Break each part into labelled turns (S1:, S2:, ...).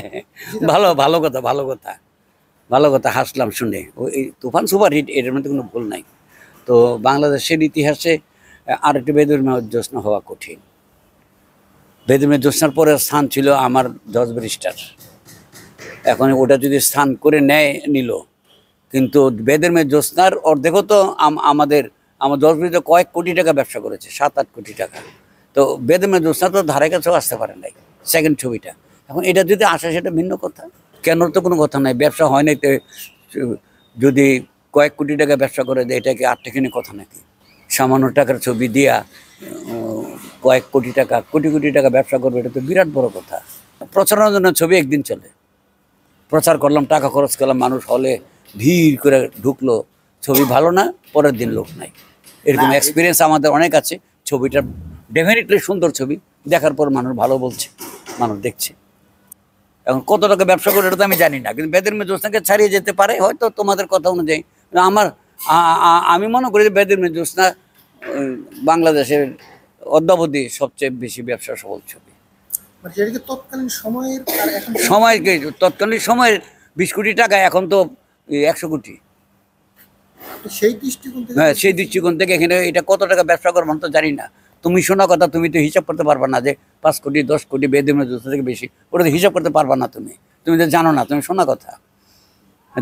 S1: ভালো ভালো কথা ভালো কথা ভালো কথা হাসলাম শুনে ওই তুফান সুপারহিট এটার মধ্যে কোনো ভুল নাই তো বাংলাদেশের ইতিহাসে আর একটি বেদুরমেয় জ্যোৎস্না হওয়া কঠিন বেদুরমেয় জ্যোৎস্নার পরে স্থান ছিল আমার দশ বৃষ্টার এখন ওটা যদি স্থান করে নেয় নিল কিন্তু বেদুরমেয় জ্যোৎস্নার অর্ধেক তো আমাদের আমার দশ ব্যারিস্টার কয়েক কোটি টাকা ব্যবসা করেছে সাত আট কোটি টাকা তো বেদমে জ্যোৎস্না তো ধারে কাছেও আসতে পারে নাই সেকেন্ড ছবিটা এখন এটা যদি আসে সেটা ভিন্ন কথা কেন তো কোনো কথা নাই ব্যবসা হয় নাই যদি কয়েক কোটি টাকা ব্যবসা করে দেয় এটাকে কি আটটাখানি কথা নাকি সামান্য টাকার ছবি দিয়া কয়েক কোটি টাকা কোটি কোটি টাকা ব্যবসা করবে এটা তো বিরাট বড় কথা প্রচারণার জন্য ছবি একদিন চলে প্রচার করলাম টাকা খরচ করলাম মানুষ হলে ভিড় করে ঢুকলো ছবি ভালো না পরের দিন লোক নাই এরকম এক্সপিরিয়েন্স আমাদের অনেক আছে ছবিটা ডেফিনেটলি সুন্দর ছবি দেখার পর মানুষ ভালো বলছে মানুষ দেখছে এখন কত টাকা ব্যবসা করে এটা তো আমি জানি না কিন্তু বেদের মেজোসনাকে ছাড়িয়ে যেতে পারে হয়তো তোমাদের কথা অনুযায়ী আমার আমি মনে করি যে বেদের মেজোসনা বাংলাদেশের অদ্যাবধি সবচেয়ে বেশি ব্যবসা সফল ছবি মানে সময়ের তৎকালীন সময়ের বিশ কোটি টাকা এখন তো একশো কোটি সেই দৃষ্টিকোণ হ্যাঁ সেই দৃষ্টিকোণ থেকে এখানে এটা কত টাকা ব্যবসা করবো তো জানি না তুমি শোনা কথা তুমি তো হিসাব করতে পারবা না যে পাঁচ কোটি দশ কোটি বেদিমের যত থেকে বেশি ওটা তো হিসাব করতে পারবা না তুমি তুমি তো জানো না তুমি শোনা কথা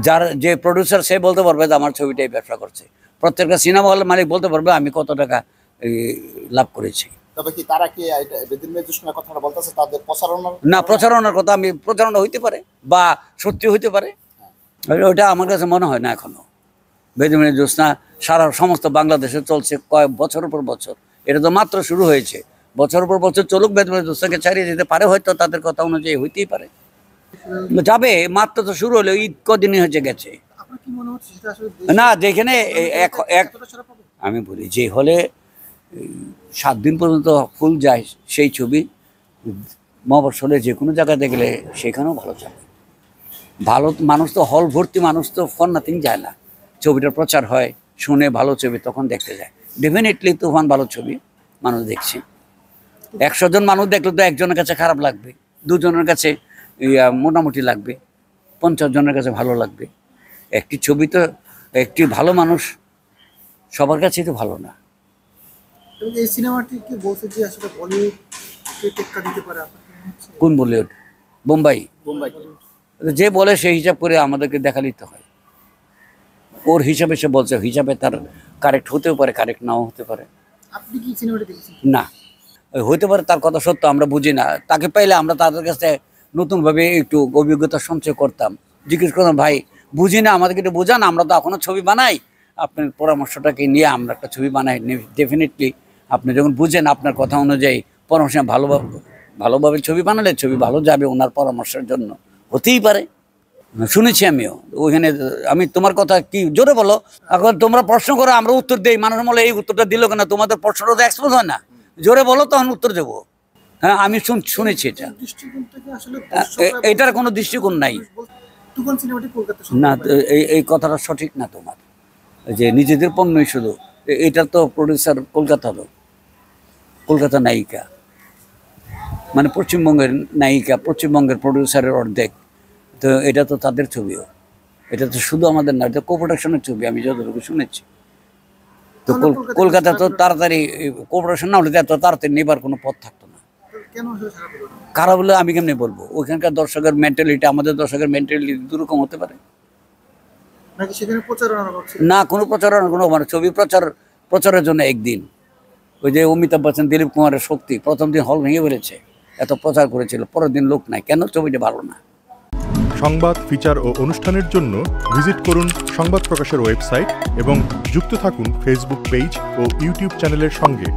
S1: যার যে প্রডিউসার সে বলতে পারবে যে আমার ছবিটাই ব্যবসা করছে প্রত্যেকটা সিনেমা হলের মালিক বলতে পারবে আমি কত টাকা লাভ করেছি তবে কি তারা কি কথাটা বলতেছে তাদের না প্রচারণার কথা আমি প্রচারণা হইতে পারে বা সত্যি হইতে পারে হ্যাঁ। ওটা আমার কাছে মনে হয় না এখনো বেদিমিনী জ্যোৎস্না সারা সমস্ত বাংলাদেশে চলছে কয়েক বছর পর বছর এটা তো মাত্র শুরু হয়েছে বছর পর বছর চলুক বেদময় দুস্তাকে ছাড়িয়ে যেতে পারে হয়তো তাদের কথা অনুযায়ী হইতেই পারে যাবে মাত্র তো শুরু হলে ঈদ কদিনই হয়েছে গেছে না যেখানে আমি বলি যে হলে সাত দিন পর্যন্ত ফুল যায় সেই ছবি মহাবর্ষলে যে কোনো জায়গায় দেখলে সেখানেও ভালো যাবে ভালো মানুষ তো হল ভর্তি মানুষ তো ফর নাথিং যায় না ছবিটার প্রচার হয় শুনে ভালো ছবি তখন দেখতে যায় ডেফিনেটলি তুফান ভালো ছবি মানুষ দেখছে একশো জন মানুষ দেখলে তো একজনের কাছে খারাপ লাগবে দুজনের কাছে মোটামুটি লাগবে পঞ্চাশ জনের কাছে ভালো লাগবে একটি ছবি তো একটি ভালো মানুষ সবার কাছেই তো ভালো না কোন বলিউড বোম্বাই বোম্বাই যে বলে সেই হিসাব করে আমাদেরকে দেখা নিতে হয় ওর হিসাবে সে বলছে হিসাবে তার কারেক্ট হতেও পারে কারেক্ট নাও হতে পারে না হতে পারে তার কথা সত্য আমরা বুঝি না তাকে পাইলে আমরা তাদের কাছে নতুনভাবে একটু অভিজ্ঞতা সঞ্চয় করতাম জিজ্ঞেস করতাম ভাই বুঝি না আমাদেরকে একটু বোঝান আমরা তো এখনও ছবি বানাই আপনার পরামর্শটাকে নিয়ে আমরা একটা ছবি বানাই ডেফিনেটলি আপনি যখন বুঝেন আপনার কথা অনুযায়ী পরামর্শ ভালোভাবে ভালোভাবে ছবি বানালে ছবি ভালো যাবে ওনার পরামর্শের জন্য হতেই পারে শুনেছি আমিও ওইখানে আমি তোমার কথা কি জোরে বলো এখন তোমরা প্রশ্ন করো আমরা উত্তর দিই মানুষ বলে এই উত্তরটা দিল কেন তোমাদের প্রশ্নটা তো এক্সপোজ হয় না জোরে বলো তখন উত্তর দেবো হ্যাঁ আমি শুনেছি এটা এটার কোনো দৃষ্টিকোণ নাই না এই কথাটা সঠিক না তোমার যে নিজেদের পণ্যই শুধু এটা তো প্রডিউসার কলকাতা লোক কলকাতা নায়িকা মানে পশ্চিমবঙ্গের নায়িকা পশ্চিমবঙ্গের প্রডিউসারের অর্ধেক তো এটা তো তাদের ছবিও এটা তো শুধু আমাদের না এটা কোপ্রোডাকশনের ছবি আমি যতটুকু শুনেছি তো কলকাতা তো তাড়াতাড়ি কোপ্রোডাকশন না হলে এত তাড়াতাড়ি নেবার কোনো পথ থাকতো না কারা বলে আমি কেমনি বলবো ওইখানকার দর্শকের মেন্টালিটি আমাদের দর্শকের মেন্টালিটি দুরকম হতে পারে না কোনো প্রচারণা কোনো মানে ছবি প্রচার প্রচারের জন্য একদিন ওই যে অমিতাভ বচ্চন দিলীপ কুমারের শক্তি প্রথম দিন হল ভেঙে বেড়েছে এত প্রচার করেছিল পরের দিন লোক নাই কেন ছবিটা ভালো না সংবাদ ফিচার ও অনুষ্ঠানের জন্য ভিজিট করুন সংবাদ প্রকাশের ওয়েবসাইট এবং যুক্ত থাকুন ফেসবুক পেজ ও ইউটিউব চ্যানেলের সঙ্গে